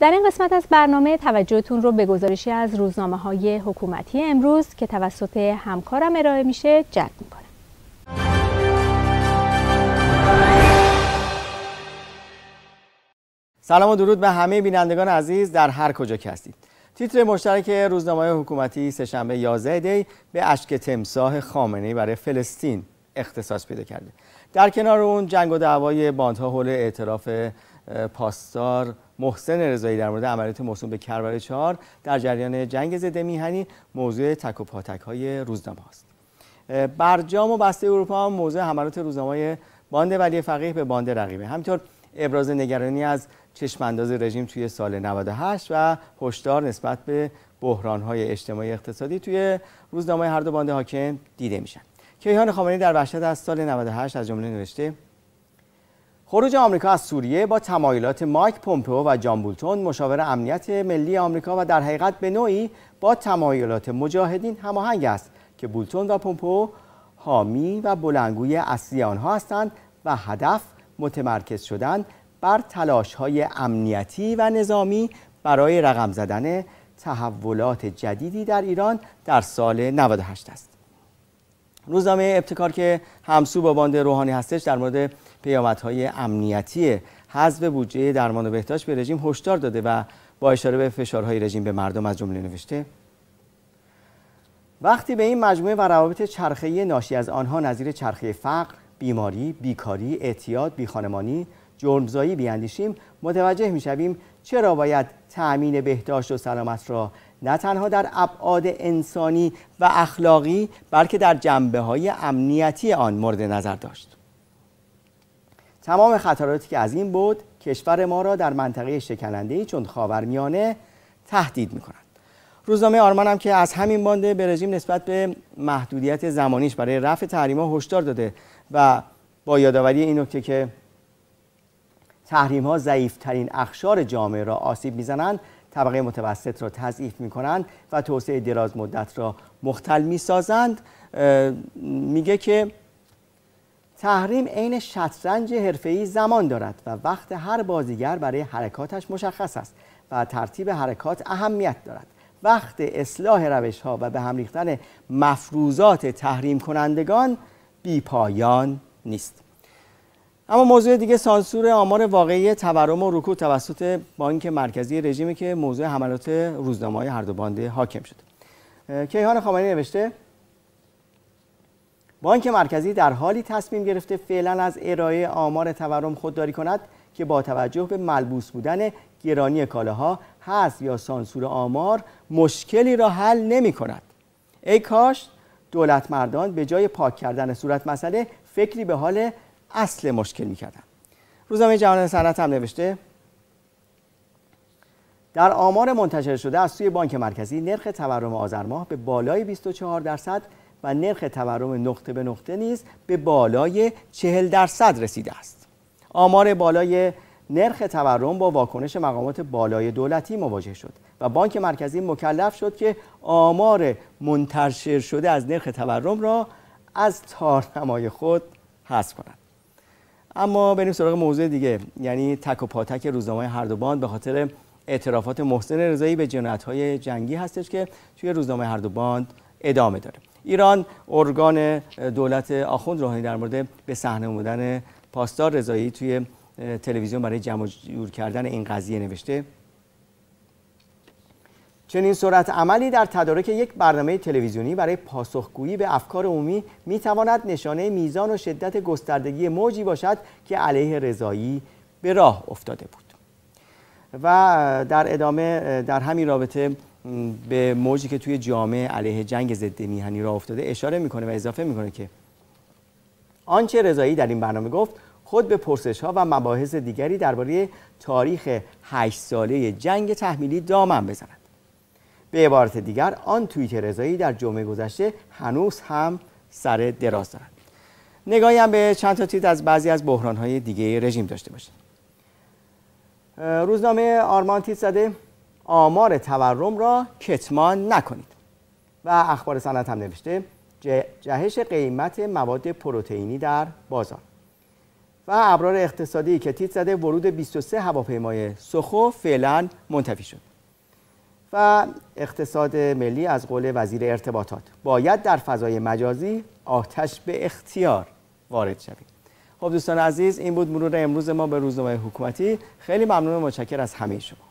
در این قسمت از برنامه توجهتون رو به گزارشی از روزنامه های حکومتی امروز که توسط همکارم ارائه میشه جلب میکنم. سلام و درود به همه بینندگان عزیز در هر کجا که هستید. تیتر مشترک روزنامه حکومتی سهشنبه 11 دی به اشک تمساه خامنه‌ای برای فلسطین اختصاص پیدا کرده. در کنار اون جنگ و دعوای باندها حول اعتراف پاسدار محسن رضایی در مورد عملیات موسوم به کربلا 4 در جریان جنگ ضد میهنی موضوع تک و پاتک های روزنامه است. برجام و بسته اروپا هم موضوع حملات روزنامه باند ولی فقیه به باند رقیبه همینطور ابراز نگرانی از چشمانداز رژیم توی سال 98 و هشدار نسبت به های اجتماعی اقتصادی توی روزنامه هر دو باند حاکم دیده میشن کیهان خامنه‌ای در وحشت از سال 98 از جمله نوشته خروج آمریکا از سوریه با تمایلات مایک پومپئو و جان بولتون مشاور امنیت ملی آمریکا و در حقیقت به نوعی با تمایلات مجاهدین هماهنگ است که بولتون و پومپئو حامی و بلنگوی اصلی آنها هستند و هدف متمرکز شدن بر تلاش های امنیتی و نظامی برای رقم زدن تحولات جدیدی در ایران در سال 98 است. روزنامه ابتکار که همسو با باند روحانی هستش در مورد پیامدهای امنیتی حذف بودجه درمان و بهداشت به رژیم هشدار داده و با اشاره به فشارهای رژیم به مردم از جمله نوشته وقتی به این مجموعه و روابط چرخه ناشی از آنها نظیر چرخه فقر، بیماری، بیکاری، اعتیاد، بیخانمانی، جرمزایی بیاندیشیم متوجه میشویم چرا باید تأمین بهداشت و سلامت را نه تنها در ابعاد انسانی و اخلاقی بلکه در جنبه های امنیتی آن مورد نظر داشت. تمام خطراتی که از این بود کشور ما را در منطقه شکننده چون خاورمیانه تهدید میکنند روزنامه آرمان هم که از همین بانده به رژیم نسبت به محدودیت زمانیش برای رفع ها هشدار داده و با یادآوری این نکته که تحریم ها ضعیف ترین اخشار جامعه را آسیب میزنند طبقه متوسط را تضعیف می کنند و توسعه دراز مدت را مختل می سازند میگه که تحریم عین شطرنج حرفه‌ای زمان دارد و وقت هر بازیگر برای حرکاتش مشخص است و ترتیب حرکات اهمیت دارد وقت اصلاح روش ها و به هم ریختن مفروضات تحریم کنندگان بی پایان نیست اما موضوع دیگه سانسور آمار واقعی تورم و رکود توسط بانک مرکزی رژیمی که موضوع حملات روزنامه های هر دو باند حاکم شد کیهان خامنه‌ای نوشته بانک مرکزی در حالی تصمیم گرفته فعلا از ارائه آمار تورم خودداری کند که با توجه به ملبوس بودن گرانی کالاها هست یا سانسور آمار مشکلی را حل نمی کند ای کاش دولت مردان به جای پاک کردن صورت مسئله فکری به حال اصل مشکل می کردن. روزنامه جهان صنعت هم نوشته در آمار منتشر شده از سوی بانک مرکزی نرخ تورم آذر ماه به بالای 24 درصد و نرخ تورم نقطه به نقطه نیز به بالای 40 درصد رسیده است آمار بالای نرخ تورم با واکنش مقامات بالای دولتی مواجه شد و بانک مرکزی مکلف شد که آمار منتشر شده از نرخ تورم را از تارنمای خود حذف کند اما بریم سراغ موضوع دیگه یعنی تک و پاتک روزنامه هر دو باند به خاطر اعترافات محسن رضایی به جنایت‌های جنگی هستش که توی روزنامه هر دو باند ادامه داره ایران ارگان دولت آخوند روحانی در مورد به صحنه اومدن پاسدار رضایی توی تلویزیون برای جمع جور کردن این قضیه نوشته چنین سرعت عملی در تدارک یک برنامه تلویزیونی برای پاسخگویی به افکار عمومی میتواند نشانه میزان و شدت گستردگی موجی باشد که علیه رضایی به راه افتاده بود و در ادامه در همین رابطه به موجی که توی جامعه علیه جنگ ضد میهنی را افتاده اشاره میکنه و اضافه میکنه که آنچه رضایی در این برنامه گفت خود به پرسش ها و مباحث دیگری درباره تاریخ هشت ساله جنگ تحمیلی دامن بزند به عبارت دیگر آن توییت رضایی در جمعه گذشته هنوز هم سر دراز دارد نگاهی هم به چند تا تیت از بعضی از بحران های دیگه رژیم داشته باشیم روزنامه آرمان تیت زده آمار تورم را کتمان نکنید و اخبار صنعت هم نوشته جهش قیمت مواد پروتئینی در بازار و ابرار اقتصادی که تیت زده ورود 23 هواپیمای سخو فعلا منتفی شد و اقتصاد ملی از قول وزیر ارتباطات باید در فضای مجازی آتش به اختیار وارد شوید خب دوستان عزیز این بود مرور امروز ما به روزنامه حکومتی خیلی ممنون و متشکر از همه شما